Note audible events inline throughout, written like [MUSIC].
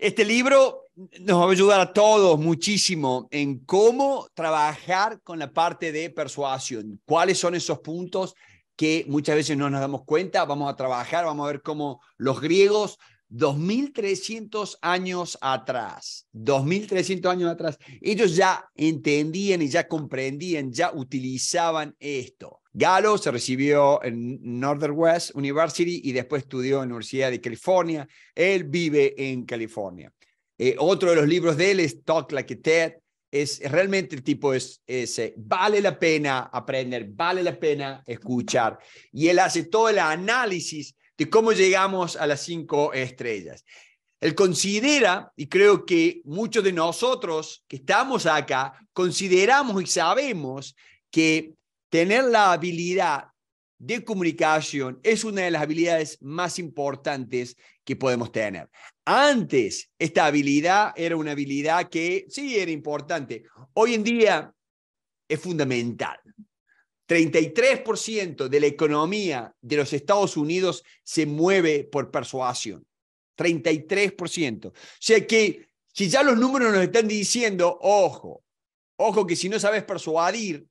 Este libro nos va a ayudar a todos muchísimo en cómo trabajar con la parte de persuasión. ¿Cuáles son esos puntos que muchas veces no nos damos cuenta? Vamos a trabajar, vamos a ver cómo los griegos 2300 años atrás, 2300 años atrás, ellos ya entendían y ya comprendían, ya utilizaban esto. Galo se recibió en Northern West University y después estudió en la Universidad de California. Él vive en California. Eh, otro de los libros de él es Talk Like TED. Es realmente el tipo es, ese. Eh, vale la pena aprender, vale la pena escuchar. Y él hace todo el análisis de cómo llegamos a las cinco estrellas. Él considera, y creo que muchos de nosotros que estamos acá, consideramos y sabemos que Tener la habilidad de comunicación es una de las habilidades más importantes que podemos tener. Antes, esta habilidad era una habilidad que sí era importante. Hoy en día es fundamental. 33% de la economía de los Estados Unidos se mueve por persuasión. 33%. O sea que si ya los números nos están diciendo, ojo, ojo que si no sabes persuadir,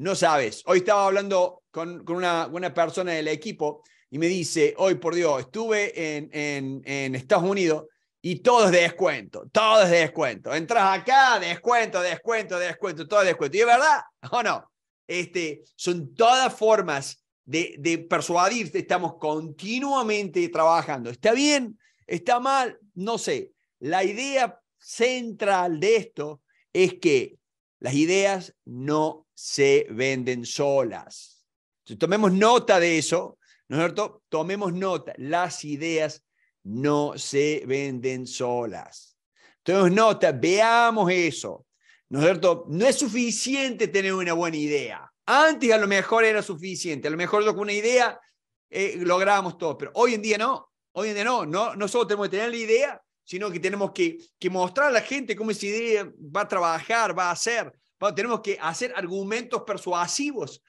no sabes. Hoy estaba hablando con, una, persona del equipo y me dice, hoy por Dios, estuve en, Estados Unidos y todo es descuento, todo es descuento. Entras acá, descuento, descuento, descuento, todo es descuento. ¿Y es verdad o no? Este, son todas formas de, de persuadirte, estamos continuamente trabajando. ¿Está bien? ¿Está mal? No sé. La idea central de esto es que las ideas no se venden solas. Entonces, tomemos nota de eso, ¿no es cierto? Tomemos nota, las ideas no se venden solas. Tomemos nota, veamos eso, ¿no es cierto? No es suficiente tener una buena idea. Antes a lo mejor era suficiente, a lo mejor con una idea eh, lográbamos todo, pero hoy en día no, hoy en día no, no, no solo tenemos que tener la idea, sino que tenemos que, que mostrar a la gente cómo esa idea va a trabajar, va a hacer, tenemos que hacer argumentos persuasivos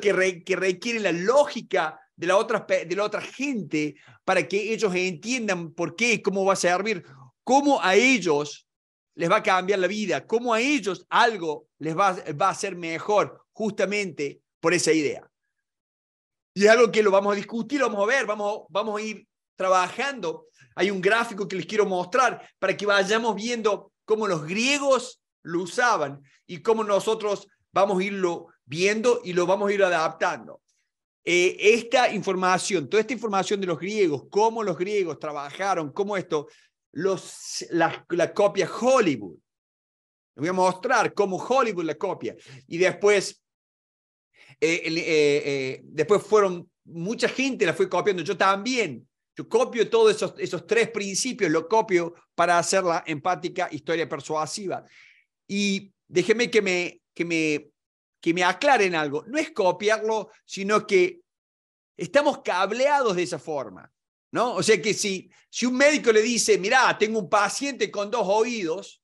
que, requieren la lógica de la, otra, de la otra gente para que ellos entiendan por qué, cómo va a servir, cómo a ellos les va a cambiar la vida, cómo a ellos algo les va, a ser mejor justamente por esa idea. Y es algo que lo vamos a discutir, lo vamos a ver, vamos, vamos a ir trabajando. Hay un gráfico que les quiero mostrar para que vayamos viendo cómo los griegos lo usaban y cómo nosotros vamos a irlo viendo y lo vamos a ir adaptando. Eh, esta información, toda esta información de los griegos, cómo los griegos trabajaron, cómo esto, los, la, copia Hollywood. Les voy a mostrar cómo Hollywood la copia. Y después, eh, eh, después fueron, mucha gente la fue copiando, yo también. Yo copio todos esos, esos tres principios, lo copio para hacer la empática historia persuasiva. Y déjeme que me, que me, que me aclaren algo. No es copiarlo, sino que estamos cableados de esa forma. ¿No? O sea que si, si un médico le dice, mirá, tengo un paciente con dos oídos,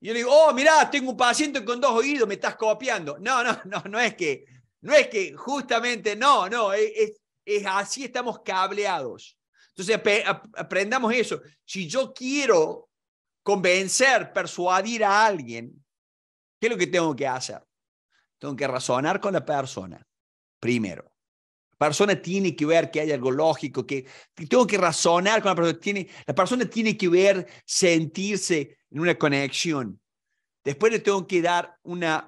y yo le digo, oh, mirá, tengo un paciente con dos oídos, me estás copiando. No, no, no, no es que, no es que justamente, no, no, e, es así estamos cableados. Entonces, aprendamos eso. Si yo quiero convencer, persuadir a alguien, ¿qué es lo que tengo que hacer? Tengo que razonar con la persona, primero. La persona tiene que ver que hay algo lógico, que tengo que razonar con la persona. Tiene, la persona tiene que ver, sentirse en una conexión. Después le tengo que dar una,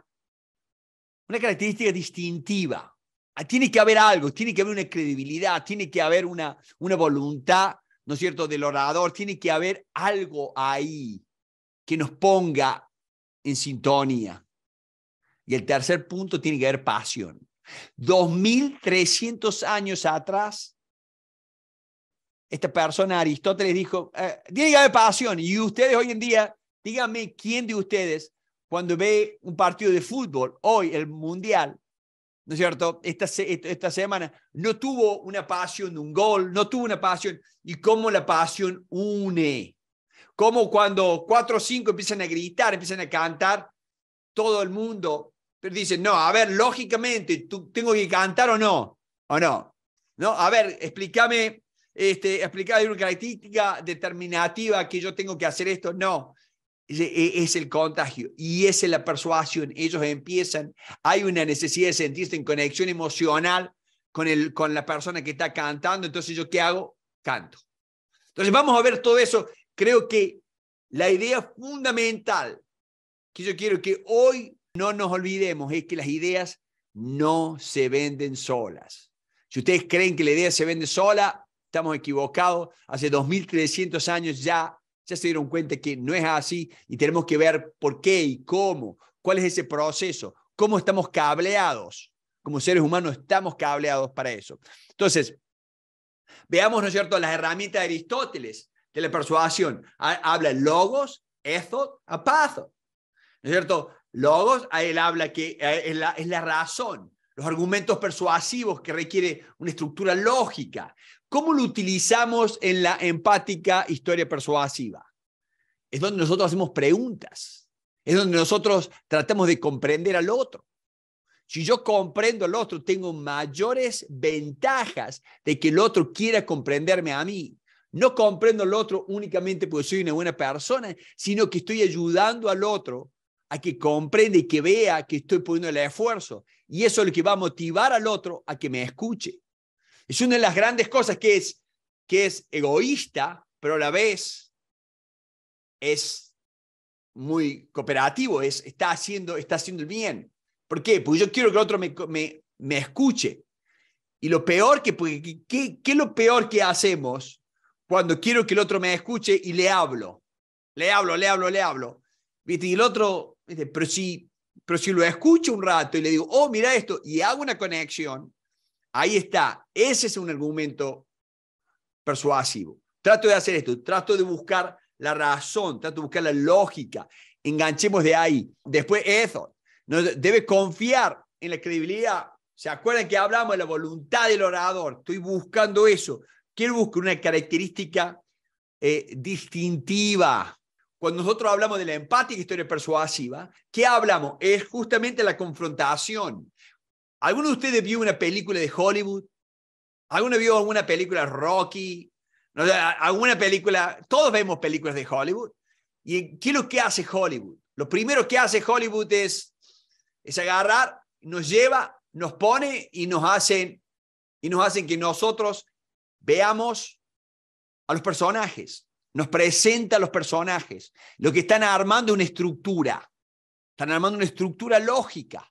una característica distintiva. Ah, tiene que haber algo, tiene que haber una credibilidad, tiene que haber una, una voluntad ¿no es cierto?, del orador, tiene que haber algo ahí que nos ponga en sintonía. Y el tercer punto tiene que haber pasión. 2300 años atrás, esta persona, Aristóteles, dijo, eh, tiene que haber pasión. Y ustedes hoy en día, díganme quién de ustedes, cuando ve un partido de fútbol, hoy el Mundial, ¿no es cierto? Esta, esta semana no tuvo una pasión, un gol, no tuvo una pasión. ¿Y cómo la pasión une? Como cuando cuatro o cinco empiezan a gritar, empiezan a cantar, todo el mundo pero no, a ver, lógicamente, tengo que cantar o no? ¿O no? ¿No? A ver, explícame, este, explícame una característica determinativa que yo tengo que hacer esto. No, e-, es el contagio y es la persuasión. Ellos empiezan, hay una necesidad de sentirse en conexión emocional con, el, con la persona que está cantando. Entonces, ¿yo qué hago? Canto. Entonces, vamos a ver todo eso. Creo que la idea fundamental que yo quiero que hoy no nos olvidemos es que las ideas no se venden solas. Si ustedes creen que la idea se vende sola, estamos equivocados. Hace 2.300 años ya ya se dieron cuenta que no es así y tenemos que ver por qué y cómo, cuál es ese proceso, cómo estamos cableados. Como seres humanos estamos cableados para eso. Entonces, veamos, ¿no es cierto?, las herramientas de Aristóteles de la persuasión. Habla logos, ethos, Apazo. ¿No es cierto? Logos, él habla que es la, es la razón, los argumentos persuasivos que requiere una estructura lógica. ¿Cómo lo utilizamos en la empática historia persuasiva? Es donde nosotros hacemos preguntas, es donde nosotros tratamos de comprender al otro. Si yo comprendo al otro, tengo mayores ventajas de que el otro quiera comprenderme a mí. No comprendo al otro únicamente porque soy una buena persona, sino que estoy ayudando al otro a que comprenda y que vea que estoy poniendo el esfuerzo. Y eso es lo que va a motivar al otro a que me escuche. Es una de las grandes cosas que es, que es egoísta, pero a la vez es muy cooperativo, es, está, haciendo, está haciendo el bien. ¿Por qué? Porque yo quiero que el otro me, me, me escuche. Y lo peor que, ¿qué, ¿qué lo peor que hacemos cuando quiero que el otro me escuche y le hablo? Le hablo, le hablo, le hablo. Y el otro, pero si, pero si lo escucho un rato y le digo, oh, mira esto, y hago una conexión, Ahí está. Ese es un argumento persuasivo. Trato de hacer esto, trato de buscar la razón, trato de buscar la lógica. Enganchemos de ahí. Después, eso. Debe confiar en la credibilidad. ¿Se acuerdan que hablamos de la voluntad del orador? Estoy buscando eso. Quiero buscar una característica eh, distintiva. Cuando nosotros hablamos de la empática historia persuasiva, ¿qué hablamos? Es justamente la confrontación. ¿Alguno de ustedes vio una película de Hollywood? ¿Alguno vio alguna película Rocky? ¿Alguna película? Todos vemos películas de Hollywood. ¿Y qué es lo que hace Hollywood? Lo primero que hace Hollywood es, es agarrar, nos lleva, nos pone y nos hacen y nos hacen que nosotros veamos a los personajes, nos presenta a los personajes. Lo que están armando una estructura, están armando una estructura lógica.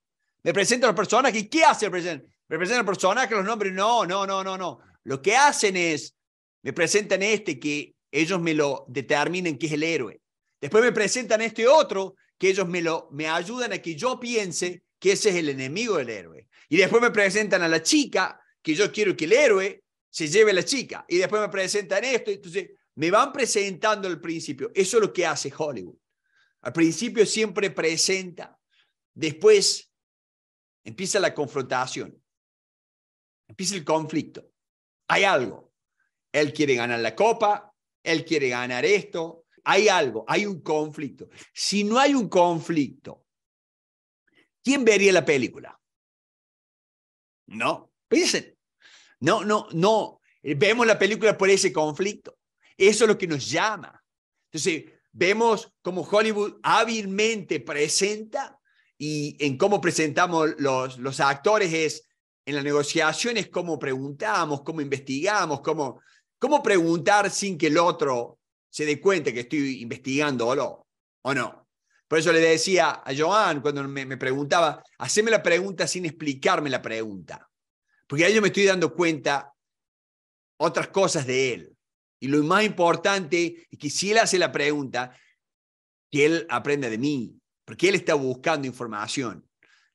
Me presentan a los que qué hace el presidente? Me presentan a los personajes, los nombres. No, no, no, no, no. Lo que hacen es, me presentan este que ellos me lo determinen que es el héroe. Después me presentan este otro que ellos me, lo, me ayudan a que yo piense que ese es el enemigo del héroe. Y después me presentan a la chica que yo quiero que el héroe se lleve a la chica. Y después me presentan esto. Entonces, me van presentando al principio. Eso es lo que hace Hollywood. Al principio siempre presenta, después Empieza la confrontación. Empieza el conflicto. Hay algo. Él quiere ganar la copa, él quiere ganar esto. Hay algo, hay un conflicto. Si no hay un conflicto, ¿quién vería la película? No, piensen. No, no, no. Vemos la película por ese conflicto. Eso es lo que nos llama. Entonces, vemos cómo Hollywood hábilmente presenta y en cómo presentamos los, los actores es en las negociaciones cómo preguntamos, cómo investigamos, cómo, cómo preguntar sin que el otro se dé cuenta que estoy investigando o no. Por eso le decía a Joan cuando me, preguntaba, haceme la pregunta sin explicarme la pregunta. Porque ahí yo me estoy dando cuenta otras cosas de él. Y lo más importante es que si él hace la pregunta, que él aprenda de mí, porque él está buscando información.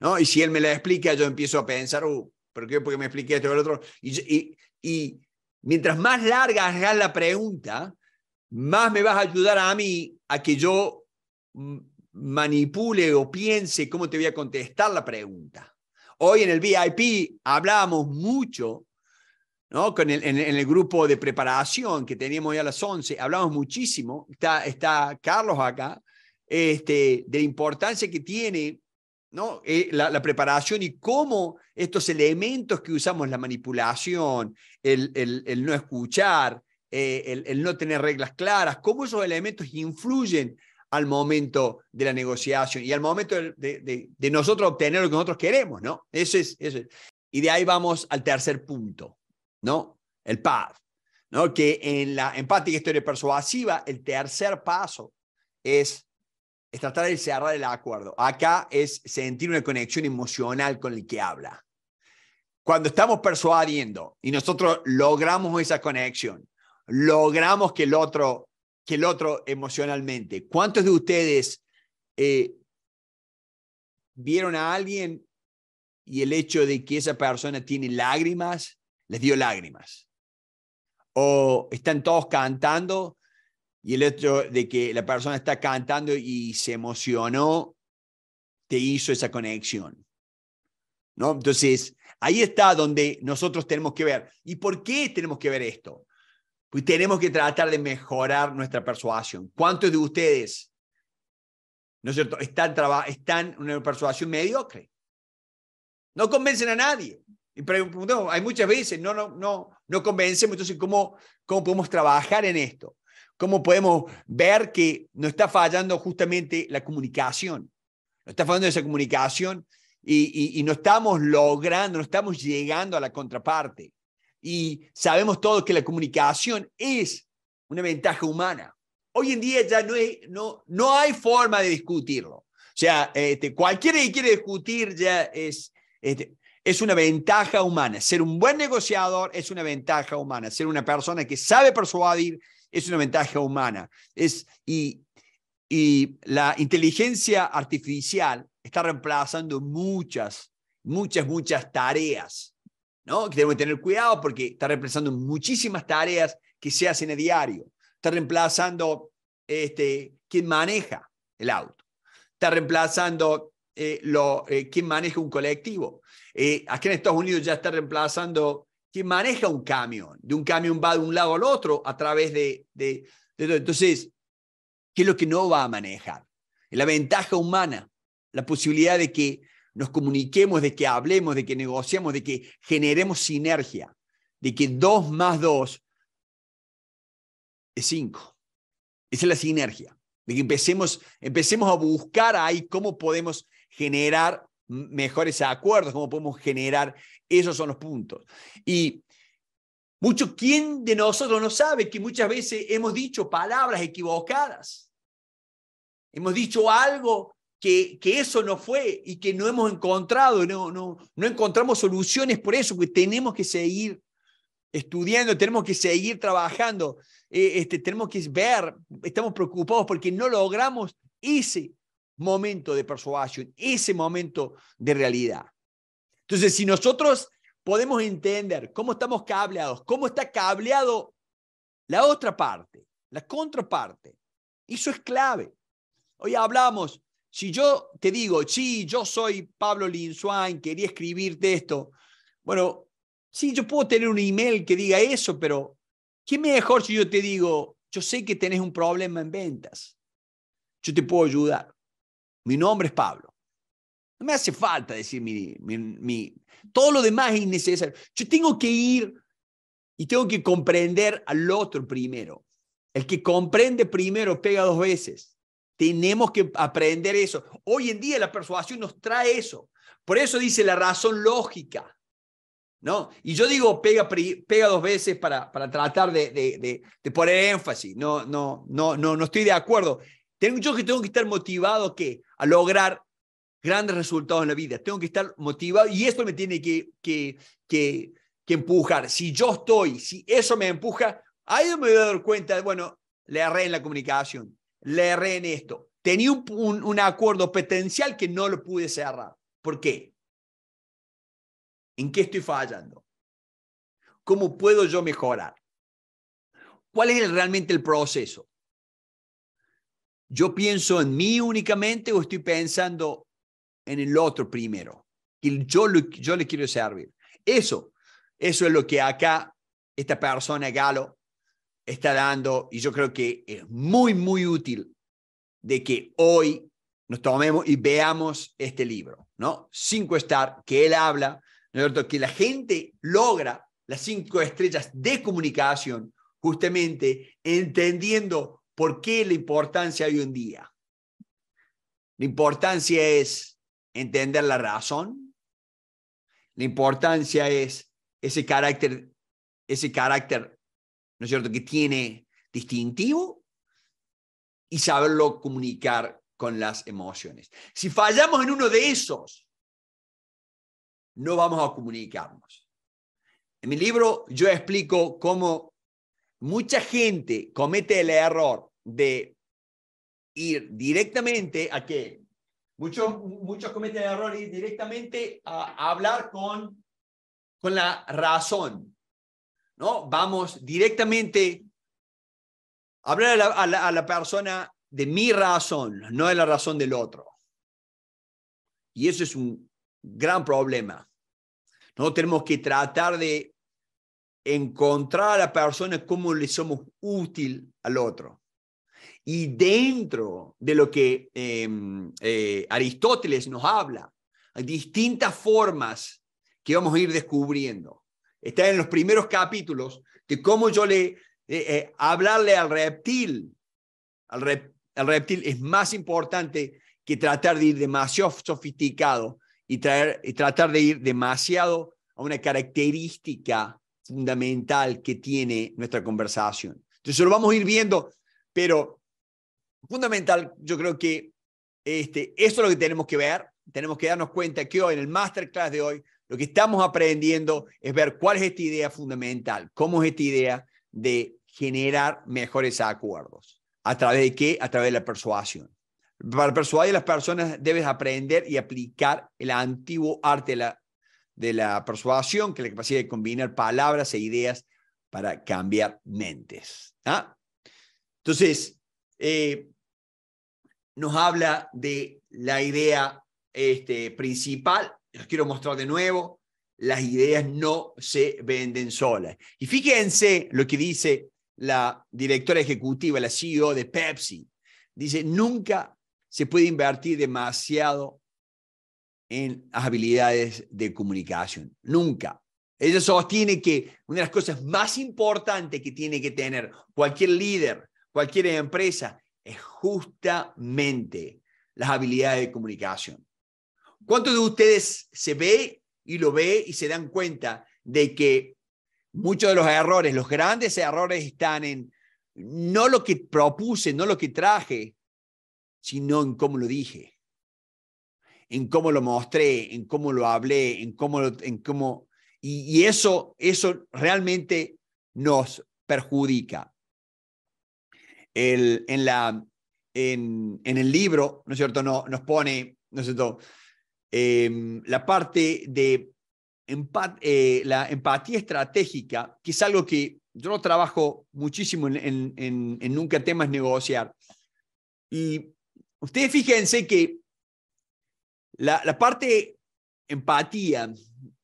¿no? Y si él me la explica, yo empiezo a pensar, uh, ¿por qué? Porque me expliqué esto o lo otro. Y, mientras más larga hagas la pregunta, más me vas a ayudar a mí a que yo manipule o piense cómo te voy a contestar la pregunta. Hoy en el VIP hablábamos mucho, ¿no? Con el, en, el grupo de preparación que teníamos ya a las 11, hablamos muchísimo, está, está Carlos acá, este, de la importancia que tiene ¿no? Eh, la, preparación y cómo estos elementos que usamos, la manipulación, el, el, no escuchar, eh, el, no tener reglas claras, cómo esos elementos influyen al momento de la negociación y al momento de, de, nosotros obtener lo que nosotros queremos, ¿no? Eso es, eso Y de ahí vamos al tercer punto, ¿no? El PAD, ¿no? Que en la empática historia persuasiva, el tercer paso es es tratar de cerrar el acuerdo. Acá es sentir una conexión emocional con el que habla. Cuando estamos persuadiendo y nosotros logramos esa conexión, logramos que el otro, que el otro emocionalmente. ¿Cuántos de ustedes eh, vieron a alguien y el hecho de que esa persona tiene lágrimas les dio lágrimas? O están todos cantando y el hecho de que la persona está cantando y se emocionó, te hizo esa conexión. ¿No? Entonces, ahí está donde nosotros tenemos que ver. ¿Y por qué tenemos que ver esto? Pues tenemos que tratar de mejorar nuestra persuasión. ¿Cuántos de ustedes, ¿no es cierto?, están, están en una persuasión mediocre? No convencen a nadie. Y hay muchas veces, no, no, no, no convencemos. Entonces, ¿cómo, ¿cómo podemos trabajar en esto? cómo podemos ver que no está fallando justamente la comunicación. No está fallando esa comunicación y, no estamos logrando, no estamos llegando a la contraparte. Y sabemos todos que la comunicación es una ventaja humana. Hoy en día ya no, no, no hay forma de discutirlo. O sea, este, cualquiera que quiere discutir ya es, este, es una ventaja humana. Ser un buen negociador es una ventaja humana. Ser una persona que sabe persuadir, es una ventaja humana. Es, y, y la inteligencia artificial está reemplazando muchas, muchas, muchas tareas. ¿no? Que tenemos que tener cuidado porque está reemplazando muchísimas tareas que se hacen a diario. Está reemplazando este, quien maneja el auto. Está reemplazando eh, eh, quién lo, maneja un colectivo. Eh, aquí en Estados Unidos ya está reemplazando que maneja un camión. De un camión va de un lado al otro a través de, de, Entonces, ¿qué es lo que no va a manejar? La ventaja humana, la posibilidad de que nos comuniquemos, de que hablemos, de que negociamos, de que generemos sinergia, de que dos más dos es cinco. Esa es la sinergia, de que empecemos, empecemos a buscar ahí cómo podemos generar mejores acuerdos, cómo podemos generar, esos son los puntos. Y mucho, ¿quién de nosotros no sabe que muchas veces hemos dicho palabras equivocadas? Hemos dicho algo que, que eso no fue y que no hemos encontrado, no, no, no encontramos soluciones por eso, que tenemos que seguir estudiando, tenemos que seguir trabajando, eh, este, tenemos que ver, estamos preocupados porque no logramos ese momento de persuasión, ese momento de realidad. Entonces, si nosotros podemos entender cómo estamos cableados, cómo está cableado la otra parte, la contraparte, eso es clave. Hoy hablamos, si yo te digo, sí, yo soy Pablo Linzuan quería escribirte esto, bueno, sí, yo puedo tener un email que diga eso, pero ¿qué mejor si yo te digo, yo sé que tenés un problema en ventas? Yo te puedo ayudar. Mi nombre es Pablo. No me hace falta decir mi, mi, Todo lo demás es innecesario. Yo tengo que ir y tengo que comprender al otro primero. El que comprende primero pega dos veces. Tenemos que aprender eso. Hoy en día la persuasión nos trae eso. Por eso dice la razón lógica. ¿No? Y yo digo pega, pega dos veces para, para tratar de, de, de, de, poner énfasis. No, no, no, no, no estoy de acuerdo. Tengo, yo que tengo que estar motivado que a lograr grandes resultados en la vida. Tengo que estar motivado y esto me tiene que, que, empujar. Si yo estoy, si eso me empuja, ahí me voy a dar cuenta bueno, le erré en la comunicación, le erré en esto. Tenía un acuerdo potencial que no lo pude cerrar. ¿Por qué? ¿En qué estoy fallando? ¿Cómo puedo yo mejorar? ¿Cuál es realmente el proceso? ¿Yo pienso en mí únicamente o estoy pensando en el otro primero? Que yo, yo le quiero servir. Eso, eso es lo que acá esta persona, Galo, está dando y yo creo que es muy, muy útil de que hoy nos tomemos y veamos este libro, ¿no? Cinco estar que él habla, ¿no es cierto? Que la gente logra las cinco estrellas de comunicación justamente entendiendo ¿Por qué la importancia hoy en día? La importancia es entender la razón. La importancia es ese carácter, ese carácter, ¿no es cierto?, que tiene distintivo y saberlo comunicar con las emociones. Si fallamos en uno de esos, no vamos a comunicarnos. En mi libro yo explico cómo mucha gente comete el error de ir directamente a que muchos, muchos cometen errores directamente a, hablar con, con la razón. ¿no? Vamos directamente a hablar a la, persona de mi razón, no de la razón del otro. Y eso es un gran problema. No tenemos que tratar de encontrar a la persona cómo le somos útil al otro. Y dentro de lo que em, eh, Aristóteles nos habla, hay distintas formas que vamos a ir descubriendo. Está en los primeros capítulos de cómo yo le eh, eh, hablarle al reptil. Al, reptil es más importante que tratar de ir demasiado sofisticado y, y tratar de ir demasiado a una característica fundamental que tiene nuestra conversación. Entonces lo vamos a ir viendo, pero fundamental, yo creo que este, eso es lo que tenemos que ver. Tenemos que darnos cuenta que hoy, en el masterclass de hoy, lo que estamos aprendiendo es ver cuál es esta idea fundamental, cómo es esta idea de generar mejores acuerdos. ¿A través de qué? A través de la persuasión. Para persuadir a las personas debes aprender y aplicar el antiguo arte de la, de la persuasión, que es la capacidad de combinar palabras e ideas para cambiar mentes. ¿Ah? Entonces, eh, nos habla de la idea este, principal. Los quiero mostrar de nuevo. Las ideas no se venden solas. Y fíjense lo que dice la directora ejecutiva, la CEO de Pepsi. Dice, nunca se puede invertir demasiado en las habilidades de comunicación. Nunca. Ella sostiene que una de las cosas más importantes que tiene que tener cualquier líder cualquier empresa, es justamente las habilidades de comunicación. ¿Cuántos de ustedes se ve y lo ve y se dan cuenta de que muchos de los errores, los grandes errores están en no lo que propuse, no lo que traje, sino en cómo lo dije, en cómo lo mostré, en cómo lo hablé, en cómo, en cómo y, y, eso, eso realmente nos perjudica en, el libro, ¿no es cierto?, no, nos pone, ¿no es cierto?, em, la parte de eh, la empatía estratégica, que es algo que yo trabajo muchísimo en, en, Nunca Temas Negociar. Y ustedes fíjense que la, la parte empatía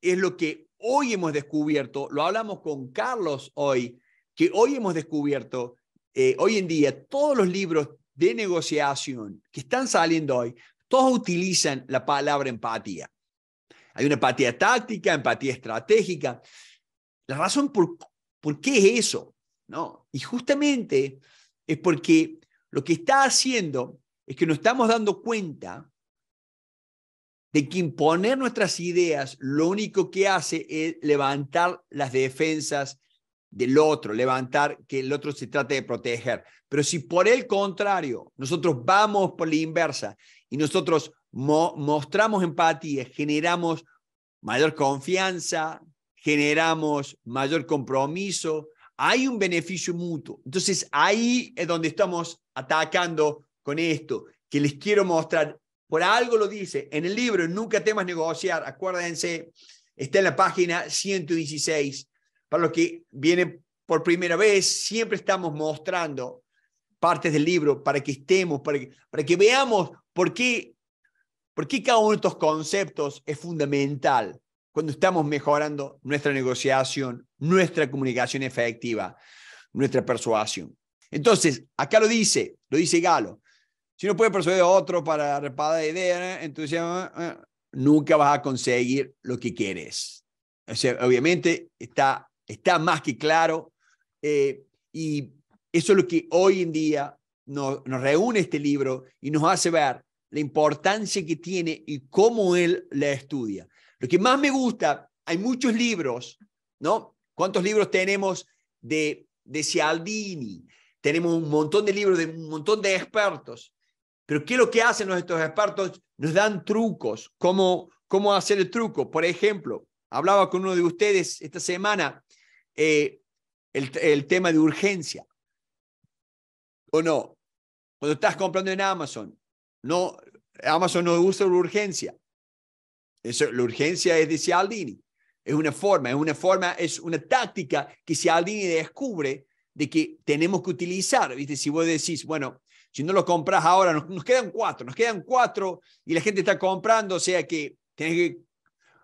es lo que hoy hemos descubierto, lo hablamos con Carlos hoy, que hoy hemos descubierto eh, hoy en día todos los libros de negociación que están saliendo hoy, todos utilizan la palabra empatía. Hay una empatía táctica, empatía estratégica. La razón por, por qué es eso, ¿no? Y justamente es porque lo que está haciendo es que nos estamos dando cuenta de que imponer nuestras ideas lo único que hace es levantar las defensas del otro, levantar que el otro se trate de proteger. Pero si por el contrario, nosotros vamos por la inversa y nosotros mostramos empatía, generamos mayor confianza, generamos mayor compromiso, hay un beneficio mutuo. Entonces ahí es donde estamos atacando con esto, que les quiero mostrar. Por algo lo dice en el libro Nunca temas negociar, acuérdense, está en la página 116 para los que vienen por primera vez, siempre estamos mostrando partes del libro para que estemos, para que, veamos por qué, por qué cada uno de estos conceptos es fundamental cuando estamos mejorando nuestra negociación, nuestra comunicación efectiva, nuestra persuasión. Entonces, acá lo dice, lo dice Galo. Si no puedes persuadir a otro para reparar de idea, entonces eh, eh, nunca vas a conseguir lo que quieres. O sea, obviamente está Está más que claro. Eh, y eso es lo que hoy en día nos, nos reúne este libro y nos hace ver la importancia que tiene y cómo él la estudia. Lo que más me gusta, hay muchos libros, ¿no? ¿Cuántos libros tenemos de, de Cialdini? Tenemos un montón de libros de un montón de expertos. Pero ¿qué es lo que hacen nuestros expertos? Nos dan trucos, cómo, cómo hacer el truco. Por ejemplo, hablaba con uno de ustedes esta semana eh, el, tema de urgencia. ¿O no? Cuando estás comprando en Amazon, no, Amazon no usa la urgencia. Eso, la urgencia es de Cialdini. Es una forma, es una forma, es una táctica que Cialdini descubre de que tenemos que utilizar. ¿viste? Si vos decís, bueno, si no lo compras ahora, nos, quedan cuatro, nos quedan cuatro y la gente está comprando, o sea que tenés que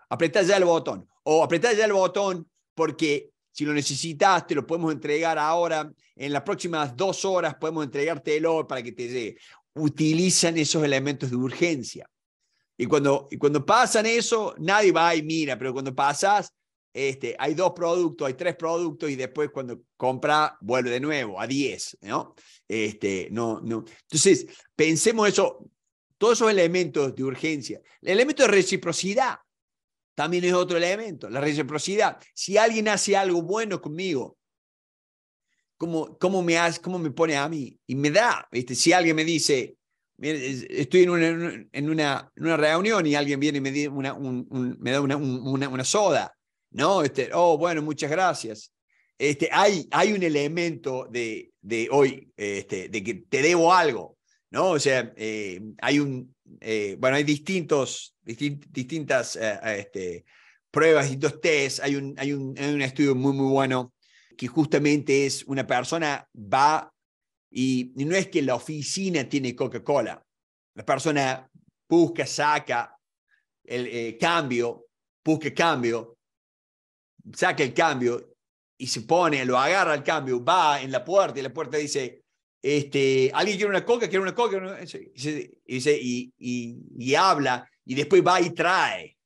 apretar ya el botón. O apretar ya el botón porque si lo necesitas, te lo podemos entregar ahora. En las próximas dos horas podemos entregártelo para que te llegue. Utilizan esos elementos de urgencia. Y cuando, y cuando pasan eso, nadie va y mira, pero cuando pasas, este, hay dos productos, hay tres productos y después cuando compra vuelve de nuevo a diez, ¿no? Este, no, no. Entonces, pensemos eso, todos esos elementos de urgencia, el elemento de reciprocidad. También es otro elemento, la reciprocidad. Si alguien hace algo bueno conmigo, ¿cómo, cómo, me, hace, cómo me pone a mí? Y me da, si alguien me dice, estoy en una, en una, reunión y alguien viene y me, me da una, una, soda, ¿no? Este, oh, bueno, muchas gracias. Este, hay, hay un elemento de, de hoy, este, de que te debo algo, ¿no? O sea, eh, hay un, eh, bueno, hay distintos, distintas eh, este, pruebas, distintos tests. Hay un, hay, un, un estudio muy, muy bueno que justamente es una persona va y, no es que la oficina tiene Coca-Cola. La persona busca, saca el eh, cambio, busca cambio, saca el cambio y se pone, lo agarra el cambio, va en la puerta y la puerta dice, este, alguien quiere una coca, quiere una coca, Y, y, habla y después va y trae.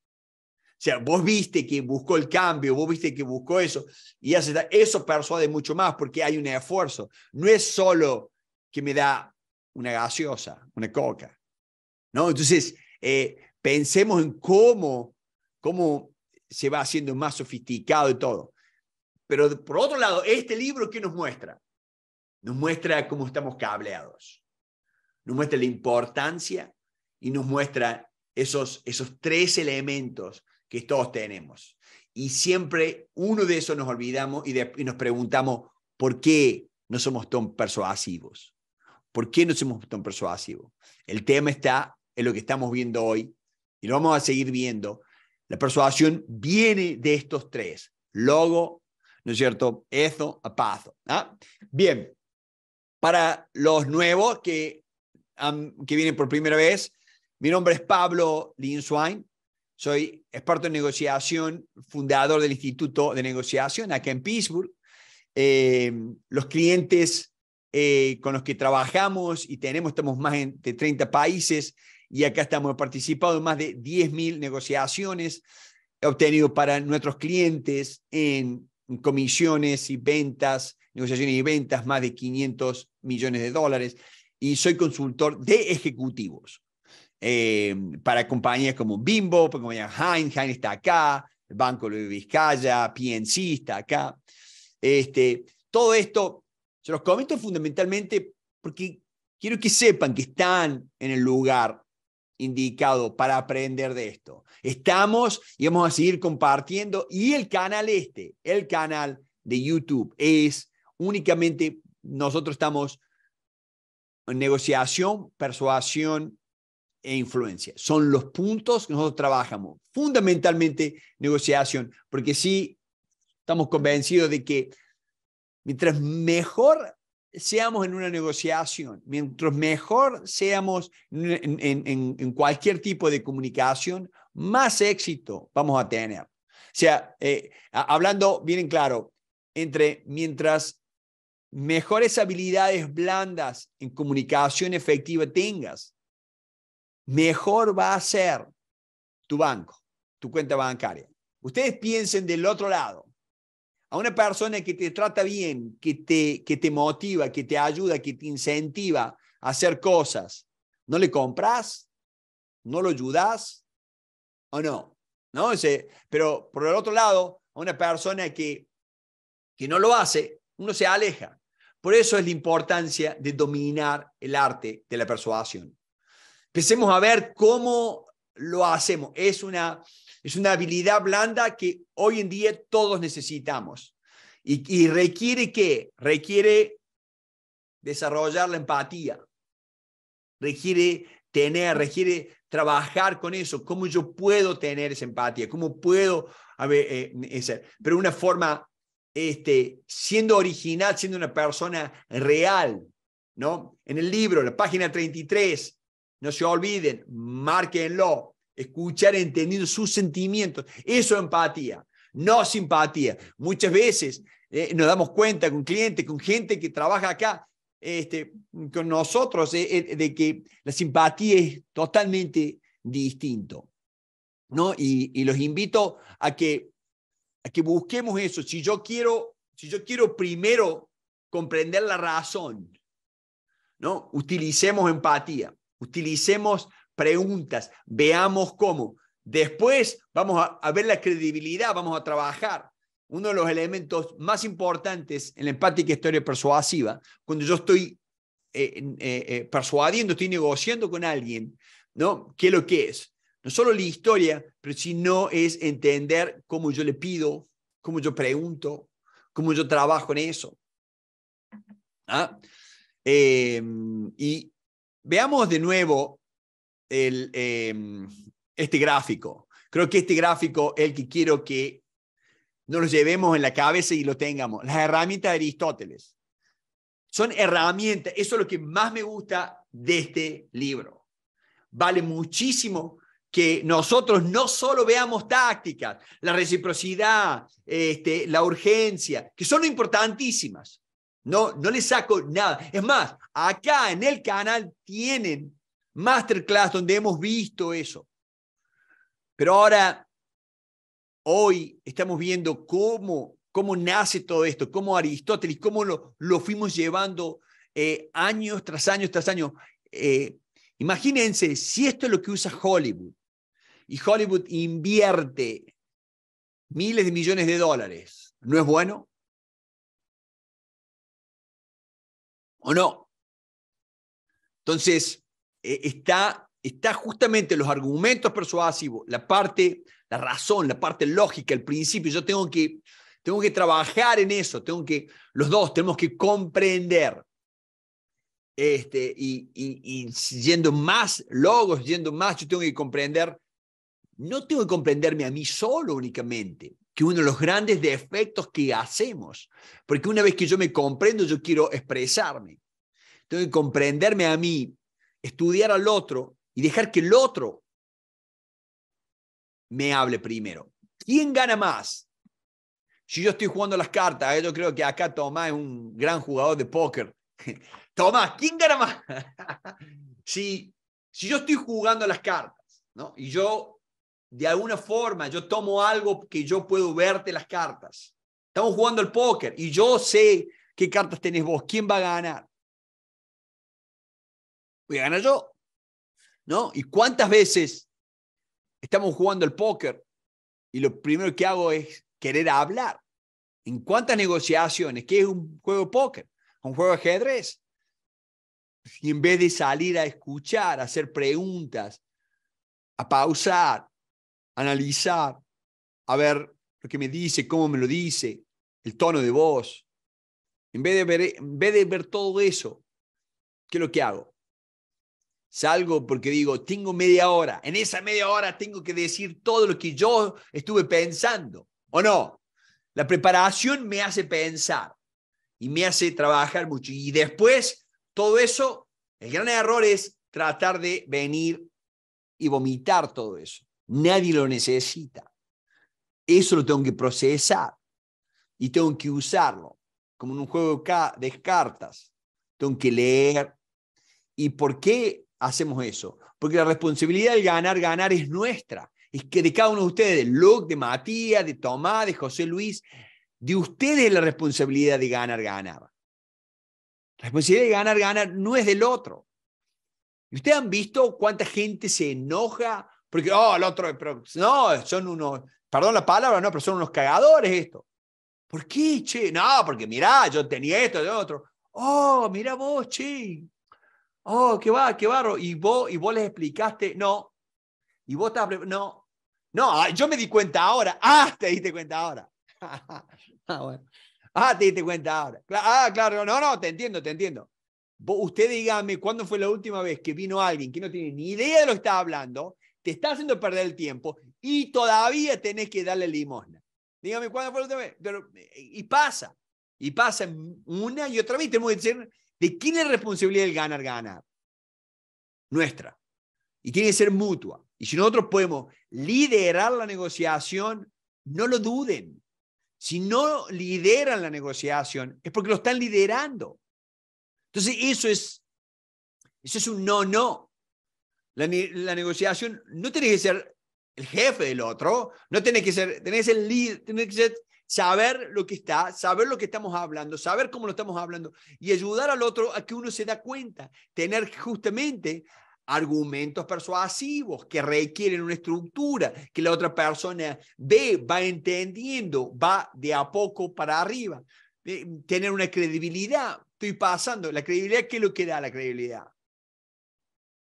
O sea, vos viste que buscó el cambio, vos viste que buscó eso, y hace, eso persuade mucho más porque hay un esfuerzo. No es solo que me da una gaseosa, una coca. ¿no? Entonces, eh, pensemos en cómo, cómo se va haciendo más sofisticado y todo. Pero por otro lado, este libro, que nos muestra? nos muestra cómo estamos cableados, nos muestra la importancia y nos muestra esos, esos tres elementos que todos tenemos. Y siempre uno de esos nos olvidamos y, nos preguntamos, ¿por qué no somos tan persuasivos? ¿Por qué no somos tan persuasivos? El tema está en lo que estamos viendo hoy y lo vamos a seguir viendo. La persuasión viene de estos tres, logo, ¿no es cierto? Ezo, apazo. ¿ah? Bien, para los nuevos que, que vienen por primera vez, mi nombre es Pablo Linswine. Soy experto en negociación, fundador del Instituto de Negociación acá en Pittsburgh. Eh, los clientes eh, con los que trabajamos y tenemos, estamos más de 30 países y acá estamos participando en más de 10.000 negociaciones obtenido para nuestros clientes en comisiones y ventas, negociaciones y ventas, más de 500 millones de dólares y soy consultor de ejecutivos eh, para compañías como Bimbo, para compañías Heinz, Heinz está acá, el Banco de Vizcaya, PNC está acá. Este, todo esto se los comento fundamentalmente porque quiero que sepan que están en el lugar indicado para aprender de esto. Estamos y vamos a seguir compartiendo y el canal este, el canal de YouTube es únicamente nosotros estamos en negociación, persuasión e influencia. Son los puntos que nosotros trabajamos, fundamentalmente negociación, porque sí estamos convencidos de que mientras mejor seamos en una negociación, mientras mejor seamos en, cualquier tipo de comunicación, más éxito vamos a tener. O sea, eh, hablando bien en claro, entre mientras mejores habilidades blandas en comunicación efectiva tengas, mejor va a ser tu banco, tu cuenta bancaria. Ustedes piensen del otro lado. A una persona que te trata bien, que te, que te motiva, que te ayuda, que te incentiva a hacer cosas, ¿no le compras? ¿No lo ayudas? ¿O no? ¿No? Pero por el otro lado, a una persona que, que no lo hace, uno se aleja. Por eso es la importancia de dominar el arte de la persuasión. Empecemos a ver cómo lo hacemos. Es una, es una habilidad blanda que hoy en día todos necesitamos y, requiere que requiere desarrollar la empatía, requiere tener, requiere trabajar con eso, cómo yo puedo tener esa empatía, cómo puedo a ver, eh, eh, Pero una forma este, siendo original, siendo una persona real. ¿no? En el libro, la página 33, no se olviden, márquenlo, escuchar entender sus sentimientos. Eso es empatía, no simpatía. Muchas veces eh, nos damos cuenta con clientes, con gente que trabaja acá, este, con nosotros, eh, eh, de que la simpatía es totalmente distinto. ¿no? y los invito a que que busquemos eso. Si yo quiero, si yo quiero primero comprender la razón, ¿no? Utilicemos empatía, utilicemos preguntas, veamos cómo. Después vamos a, ver la credibilidad, vamos a trabajar. Uno de los elementos más importantes en la empática historia persuasiva, cuando yo estoy eh, eh, eh, persuadiendo, estoy negociando con alguien, ¿no? ¿Qué es lo que es? no solo la historia, pero sino es entender cómo yo le pido, cómo yo pregunto, cómo yo trabajo en eso. ¿Ah? Em, y veamos de nuevo el, em, este gráfico. Creo que este gráfico es el que quiero que nos lo llevemos en la cabeza y lo tengamos. Las herramientas de Aristóteles. Son herramientas, eso es lo que más me gusta de este libro. Vale muchísimo que nosotros no solo veamos tácticas, la reciprocidad, este, la urgencia, que son importantísimas. No, no les saco nada. Es más, acá en el canal tienen masterclass donde hemos visto eso. Pero ahora, hoy estamos viendo cómo, cómo nace todo esto, cómo Aristóteles, cómo lo, lo fuimos llevando eh, años tras años tras años. Eh, imagínense, si esto es lo que usa Hollywood, y Hollywood invierte miles de millones de dólares, ¿no es bueno? ¿O no? Entonces, eh, está, está justamente los argumentos persuasivos, la parte, la razón, la parte lógica, el principio. Yo tengo que, tengo que trabajar en eso, tengo que, los dos tenemos que comprender. Este, y, y, y yendo más logos, yendo más, yo tengo que comprender no tengo que comprenderme a mí solo únicamente, que uno de los grandes defectos que hacemos, porque una vez que yo me comprendo, yo quiero expresarme. Tengo que comprenderme a mí, estudiar al otro y dejar que el otro me hable primero. ¿Quién gana más? Si yo estoy jugando las cartas, ¿eh? yo creo que acá Tomás es un gran jugador de póker. [LAUGHS] Tomás, ¿quién gana más? [LAUGHS] si, si yo estoy jugando las cartas ¿no? y yo de alguna forma yo tomo algo que yo puedo verte las cartas. Estamos jugando al póker y yo sé qué cartas tenés vos, quién va a ganar. Voy a ganar yo. ¿No? ¿Y cuántas veces estamos jugando al póker y lo primero que hago es querer hablar? ¿En cuántas negociaciones? ¿Qué es un juego de póker? ¿Un juego de ajedrez? Y en vez de salir a escuchar, a hacer preguntas, a pausar, analizar, a ver lo que me dice, cómo me lo dice, el tono de voz. En vez de ver, en vez de ver todo eso, ¿qué es lo que hago? Salgo porque digo, tengo media hora. En esa media hora tengo que decir todo lo que yo estuve pensando, ¿o no? La preparación me hace pensar y me hace trabajar mucho. Y después, todo eso, el gran error es tratar de venir y vomitar todo eso. Nadie lo necesita. Eso lo tengo que procesar y tengo que usarlo, como en un juego de cartas. Tengo que leer. ¿Y por qué hacemos eso? Porque la responsabilidad de ganar, ganar es nuestra. Es que de cada uno de ustedes, de Luke, de Matías, de Tomás, de José Luis, de ustedes la responsabilidad de ganar, ganar. La responsabilidad de ganar, ganar no es del otro. ¿Y ustedes han visto cuánta gente se enoja porque, oh, el otro, no, son unos, perdón la palabra, no, pero son unos cagadores esto. ¿Por qué, che? No, porque mirá, yo tenía esto, de otro. Oh, mirá vos, che. Oh, qué va, qué barro. Y vos, y vos les explicaste, no. Y vos estabas. no. No, ah, yo me di cuenta ahora. Ah, te diste cuenta ahora. [LAUGHS] ah, bueno. ah, te diste cuenta ahora. Ah, claro, no, no, te entiendo, te entiendo. usted dígame cuándo fue la última vez que vino alguien que no tiene ni idea de lo que está hablando te está haciendo perder el tiempo y todavía tenés que darle limosna. Dígame cuándo fue la última Pero, y pasa, y pasa una y otra vez. Tenemos que decir, ¿de quién es la responsabilidad el ganar, ganar? Nuestra. Y tiene que ser mutua. Y si nosotros podemos liderar la negociación, no lo duden. Si no lideran la negociación, es porque lo están liderando. Entonces, eso es, eso es un no, no. La, negociación no tiene que ser el jefe del otro, no tiene que ser, tenés el líder, tenés que ser, saber lo que está, saber lo que estamos hablando, saber cómo lo estamos hablando y ayudar al otro a que uno se da cuenta, tener justamente argumentos persuasivos que requieren una estructura que la otra persona ve, va entendiendo, va de a poco para arriba. Eh, tener una credibilidad, estoy pasando, la credibilidad, ¿qué es lo que da la credibilidad?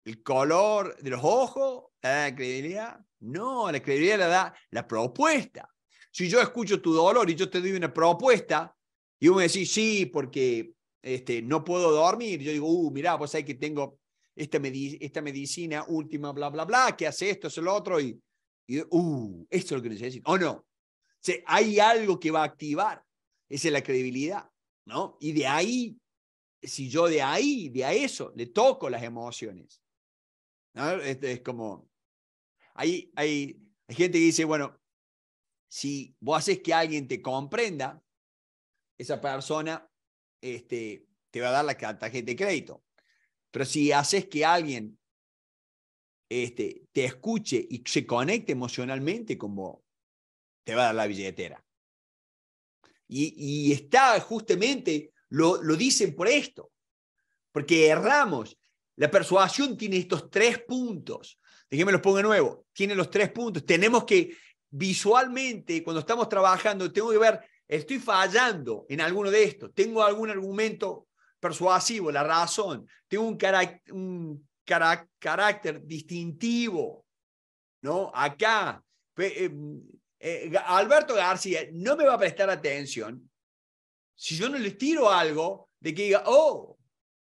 el color de los ojos la da credibilidad. No, la credibilidad la da la propuesta. Si yo escucho tu dolor y yo te doy una propuesta y uno me sí, porque este, no puedo dormir, yo digo, uh, mirá, vos sabés que tengo esta, esta medicina última, bla, bla, bla, que hace esto, hace lo otro, y, uh, esto es lo que necesito. O no. hay algo que va a activar. Esa es la credibilidad, ¿no? Y de ahí, si yo de ahí, de a eso, le toco las emociones este, es como, hay, hay, gente que dice, bueno, si vos haces que alguien te comprenda, esa persona este, te va a dar la tarjeta de crédito. Pero si haces que alguien este, te escuche y se conecte emocionalmente como te va a dar la billetera. Y, y está justamente, lo, lo dicen por esto, porque erramos la persuasión tiene estos tres puntos. Déjenme los pongo de nuevo. Tiene los tres puntos. Tenemos que visualmente, cuando estamos trabajando, tengo que ver, estoy fallando en alguno de estos. Tengo algún argumento persuasivo, la razón. Tengo un, carácter distintivo. ¿No? Acá. Eh, eh, Alberto García no me va a prestar atención si yo no le tiro algo de que diga, oh,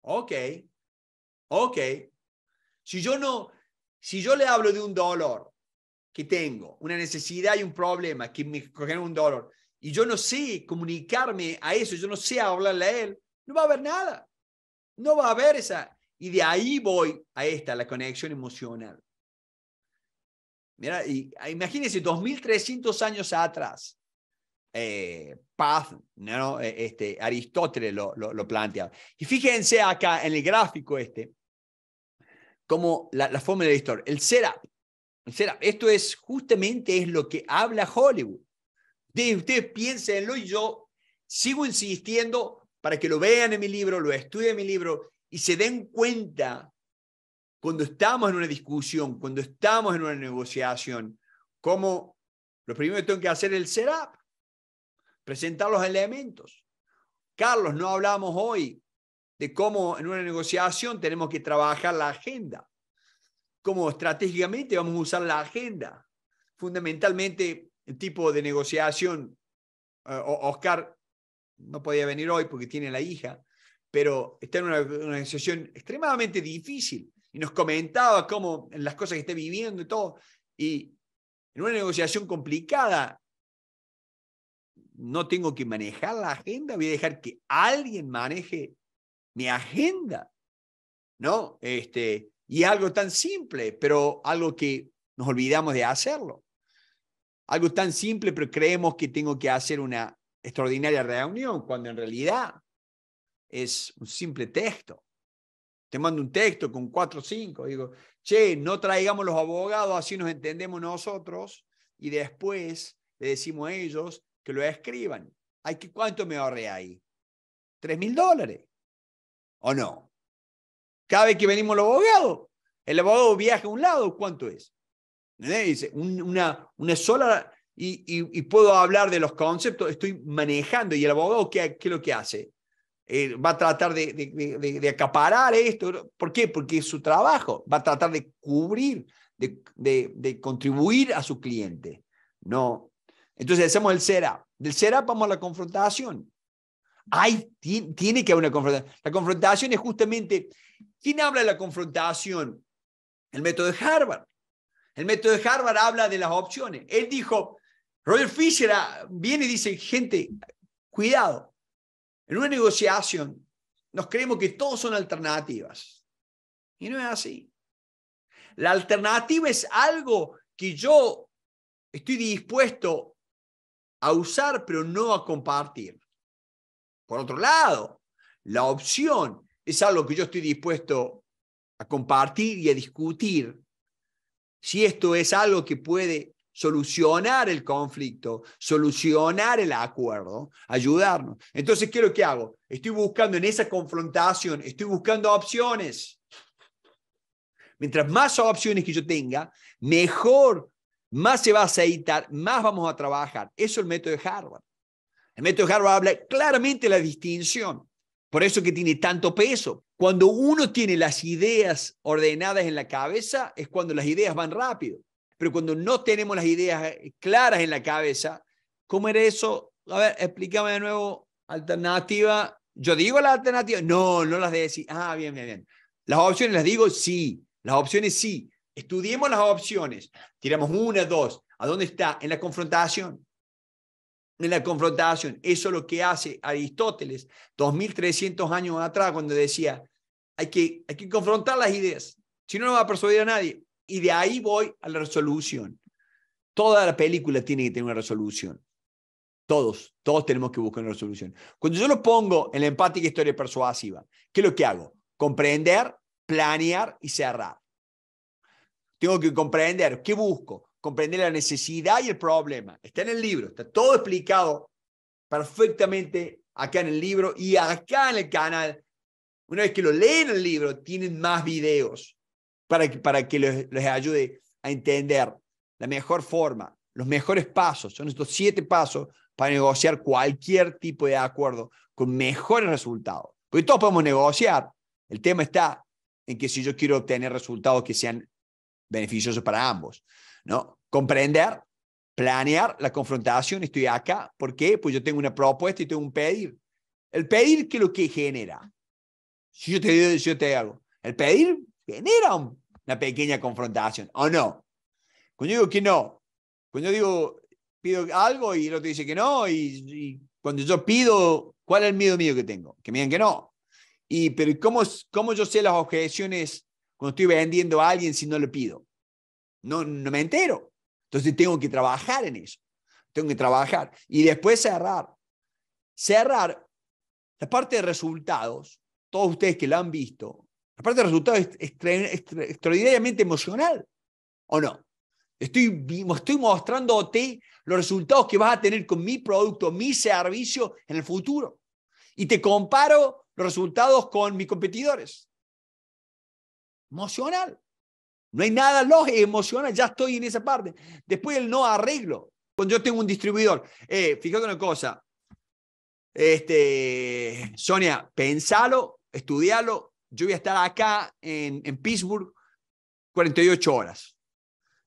ok, Ok. Si yo no, si yo le hablo de un dolor que tengo, una necesidad y un problema que me cogen un dolor, y yo no sé comunicarme a eso, yo no sé hablarle a él, no va a haber nada. No va a haber esa. Y de ahí voy a esta, la conexión emocional. Mira, y, ah, imagínense, 2300 años atrás, eh, ¿no? E, este, Aristóteles lo, lo, lo plantea. Y fíjense acá en el gráfico este, como la, forma de la historia. el setup. setup. Esto es justamente es lo que habla Hollywood. Ustedes, en piénsenlo y yo sigo insistiendo para que lo vean en mi libro, lo estudien en mi libro y se den cuenta cuando estamos en una discusión, cuando estamos en una negociación, cómo lo primero que tengo que hacer es el setup, presentar los elementos. Carlos, no hablamos hoy de cómo en una negociación tenemos que trabajar la agenda, cómo estratégicamente vamos a usar la agenda. Fundamentalmente, el tipo de negociación, eh, Oscar no podía venir hoy porque tiene la hija, pero está en una, una negociación extremadamente difícil y nos comentaba cómo las cosas que está viviendo y todo, y en una negociación complicada, no tengo que manejar la agenda, voy a dejar que alguien maneje mi agenda, ¿no? Este, y algo tan simple, pero algo que nos olvidamos de hacerlo. Algo tan simple, pero creemos que tengo que hacer una extraordinaria reunión, cuando en realidad es un simple texto. Te mando un texto con cuatro o cinco, digo, che, no traigamos los abogados, así nos entendemos nosotros, y después le decimos a ellos que lo escriban. Hay que, ¿Cuánto me ahorré ahí? Tres mil dólares. ¿O no? Cada vez que venimos los abogado, el abogado viaja a un lado, ¿cuánto es? Dice, una, una sola, y, puedo hablar de los conceptos, estoy manejando, y el abogado, ¿qué, es lo que hace? Eh, va a tratar de, acaparar esto, ¿por qué? Porque es su trabajo, va a tratar de cubrir, de, contribuir a su cliente, ¿no? Entonces hacemos el setup, del setup vamos a la confrontación, hay, tiene que haber una confrontación. La confrontación es justamente, ¿quién habla de la confrontación? El método de Harvard. El método de Harvard habla de las opciones. Él dijo, Roger Fisher ah, viene y dice, gente, cuidado, en una negociación nos creemos que todos son alternativas. Y no es así. La alternativa es algo que yo estoy dispuesto a usar, pero no a compartir. Por otro lado, la opción es algo que yo estoy dispuesto a compartir y a discutir. Si esto es algo que puede solucionar el conflicto, solucionar el acuerdo, ayudarnos. Entonces, ¿qué es lo que hago? Estoy buscando en esa confrontación, estoy buscando opciones. Mientras más opciones que yo tenga, mejor, más se va a aceitar, más vamos a trabajar. Eso es el método de Harvard. El método este Harvard habla claramente la distinción. Por eso que tiene tanto peso. Cuando uno tiene las ideas ordenadas en la cabeza, es cuando las ideas van rápido. Pero cuando no tenemos las ideas eh, claras en la cabeza, ¿cómo era eso? A ver, explícame de nuevo. Alternativa. Yo digo la alternativa. No, no las decís. Ah, bien, bien, bien. Las opciones las digo sí. Las opciones sí. Estudiemos las opciones. Tiramos una, dos. ¿A dónde está? En la confrontación en la confrontación. Eso es lo que hace Aristóteles 2300 años atrás cuando decía, hay que, hay que confrontar las ideas, si no, no va a persuadir a nadie. Y de ahí voy a la resolución. Toda la película tiene que tener una resolución. Todos, todos tenemos que buscar una resolución. Cuando yo lo pongo en la empática historia persuasiva, ¿qué es lo que hago? Comprender, planear y cerrar. Tengo que comprender qué busco, comprender la necesidad y el problema. Está en el libro, está todo explicado perfectamente acá en el libro y acá en el canal. Una vez que lo leen el libro, tienen más videos para que, para que les, les ayude a entender la mejor forma, los mejores pasos. Son estos siete pasos para negociar cualquier tipo de acuerdo con mejores resultados. Porque todos podemos negociar. El tema está en que si yo quiero obtener resultados que sean beneficiosos para ambos, ¿no? comprender, planear la confrontación. Estoy acá. ¿Por qué? Pues yo tengo una propuesta y tengo un pedir. El pedir, ¿qué es lo que genera? Si yo te digo, si yo te El pedir genera una pequeña confrontación, ¿o no? Cuando yo digo que no, cuando yo digo, pido algo y el otro dice que no, y, cuando yo pido, ¿cuál es el miedo mío que tengo? Que me digan que no. Y, pero ¿cómo, ¿cómo yo sé las objeciones cuando estoy vendiendo a alguien si no le pido? No, no me entero. Entonces tengo que trabajar en eso. Tengo que trabajar. Y después cerrar. Cerrar la parte de resultados, todos ustedes que lo han visto, la parte de resultados es extraordinariamente emocional, ¿o no? Estoy, estoy mostrándote los resultados que vas a tener con mi producto, mi servicio en el futuro. Y te comparo los resultados con mis competidores. Emocional. No hay nada lógico, emocional, ya estoy en esa parte. Después el no arreglo. Cuando yo tengo un distribuidor, eh, fíjate una cosa, este, Sonia, pensalo, estudialo. Yo voy a estar acá en, en Pittsburgh 48 horas.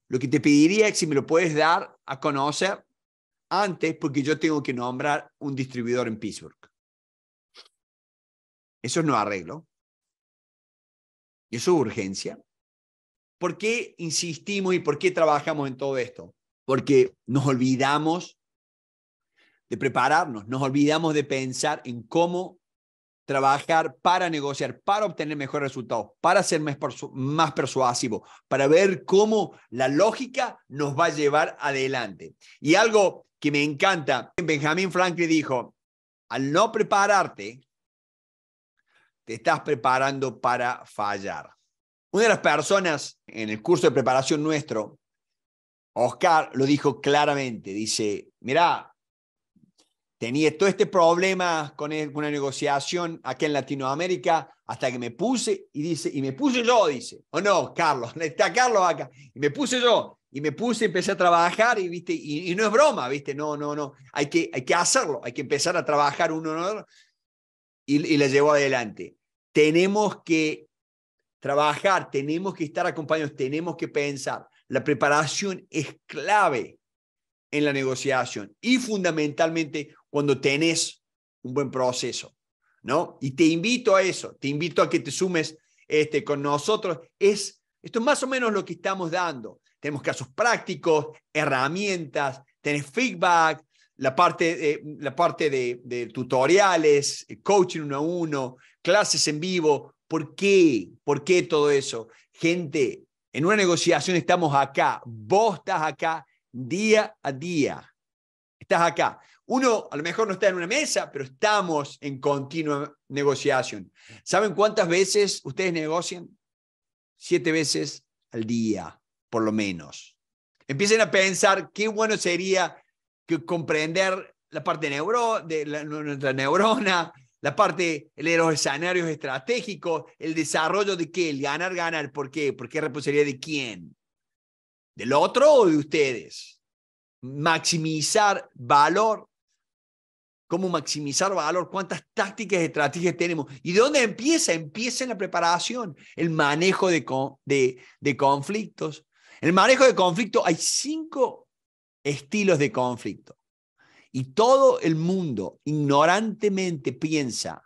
Lo que te pediría es si me lo puedes dar a conocer antes, porque yo tengo que nombrar un distribuidor en Pittsburgh. Eso es no arreglo. Eso es urgencia. ¿Por qué insistimos y por qué trabajamos en todo esto? Porque nos olvidamos de prepararnos, nos olvidamos de pensar en cómo trabajar para negociar, para obtener mejores resultados, para ser más, persuasivos, persuasivo, para ver cómo la lógica nos va a llevar adelante. Y algo que me encanta, Benjamin Franklin dijo, al no prepararte, te estás preparando para fallar. Una de las personas en el curso de preparación nuestro, Oscar, lo dijo claramente. Dice, mirá, tenía todo este problema con una negociación aquí en Latinoamérica hasta que me puse y dice, y me puse yo, dice, o oh, no, Carlos, [LAUGHS] está Carlos acá, y me puse yo, y me puse, empecé a trabajar y, ¿viste? Y, no es broma, ¿viste? No, no, no, hay que, hay que hacerlo, hay que empezar a trabajar uno, y, y la llevó adelante. Tenemos que trabajar, tenemos que estar acompañados, tenemos que pensar. La preparación es clave en la negociación y fundamentalmente cuando tenés un buen proceso, ¿no? Y te invito a eso, te invito a que te sumes este, con nosotros. Es, esto es más o menos lo que estamos dando. Tenemos casos prácticos, herramientas, tenés feedback, la parte, la parte de tutoriales, eh, coaching uno a uno, clases en vivo, ¿Por qué? ¿Por qué todo eso? Gente, en una negociación estamos acá, vos estás acá día a día, estás acá. Uno a lo mejor no está en una mesa, pero estamos en continua negociación. ¿Saben cuántas veces ustedes negocian? Siete veces al día, por lo menos. Empiecen a pensar qué bueno sería que comprender la parte de, neuro, de la, neurona, la parte de los escenarios estratégicos, el desarrollo de qué, el ganar, ganar, ¿por qué? ¿Por qué responsabilidad de quién? ¿Del otro o de ustedes? Maximizar valor. ¿Cómo maximizar valor? ¿Cuántas tácticas y estrategias tenemos? ¿Y de dónde empieza? Empieza en la preparación, el manejo de, de, conflictos. En el manejo de conflictos hay cinco estilos de conflicto. Y todo el mundo ignorantemente piensa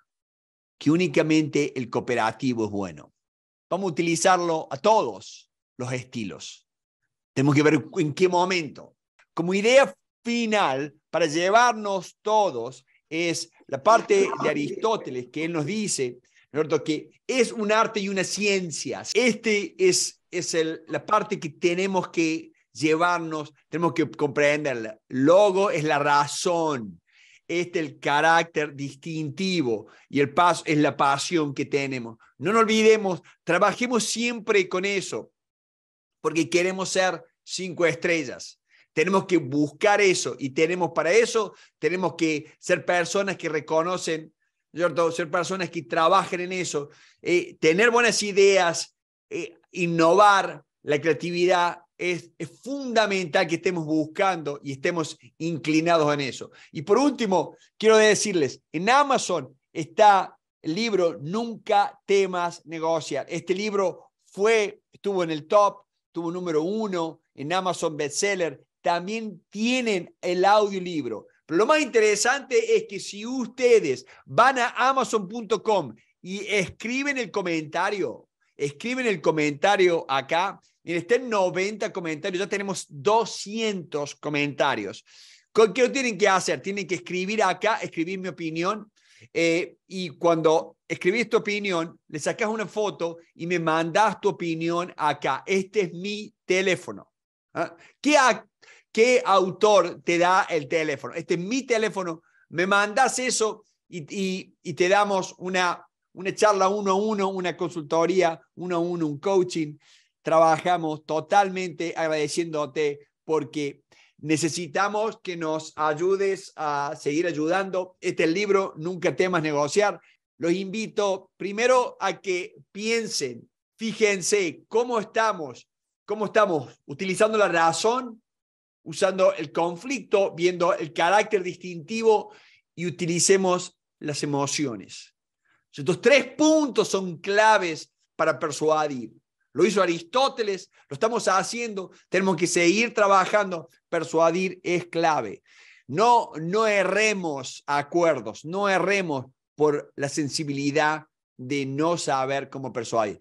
que únicamente el cooperativo es bueno. Vamos a utilizarlo a todos los estilos. Tenemos que ver en qué momento. Como idea final, para llevarnos todos, es la parte de Aristóteles que él nos dice, ¿no? que es un arte y una ciencia. Este es, es la parte que tenemos que llevarnos, tenemos que comprenderla. Logo es la razón, es el carácter distintivo y el paso es la pasión que tenemos. No nos olvidemos, trabajemos siempre con eso, porque queremos ser cinco estrellas. Tenemos que buscar eso y tenemos para eso, tenemos que ser personas que reconocen, ¿cierto? ser personas que trabajen en eso, eh, tener buenas ideas, eh, innovar la creatividad, es, fundamental que estemos buscando y estemos inclinados en eso. Y por último, quiero decirles, en Amazon está el libro Nunca temas negociar. Este libro fue, estuvo en el top, tuvo número uno en Amazon bestseller. También tienen el audiolibro. Pero lo más interesante es que si ustedes van a amazon.com y escriben el comentario, escriben el comentario acá, en este 90 comentarios, ya tenemos 200 comentarios. ¿Qué tienen que hacer? Tienen que escribir acá, escribir mi opinión. Eh, y cuando escribís tu opinión, le sacas una foto y me mandas tu opinión acá. Este es mi teléfono. ¿ah? ¿Qué, ¿Qué autor te da el teléfono? Este es mi teléfono. Me mandas eso y, te damos una, una charla uno a uno, una consultoría uno a uno, un coaching trabajamos totalmente agradeciéndote porque necesitamos que nos ayudes a seguir ayudando. Este libro, Nunca temas negociar. Los invito primero a que piensen, fíjense cómo estamos, cómo estamos utilizando la razón, usando el conflicto, viendo el carácter distintivo y utilicemos las emociones. Estos tres puntos son claves para persuadir lo hizo Aristóteles, lo estamos haciendo, tenemos que seguir trabajando, persuadir es clave. No, no erremos acuerdos, no erremos por la sensibilidad de no saber cómo persuadir.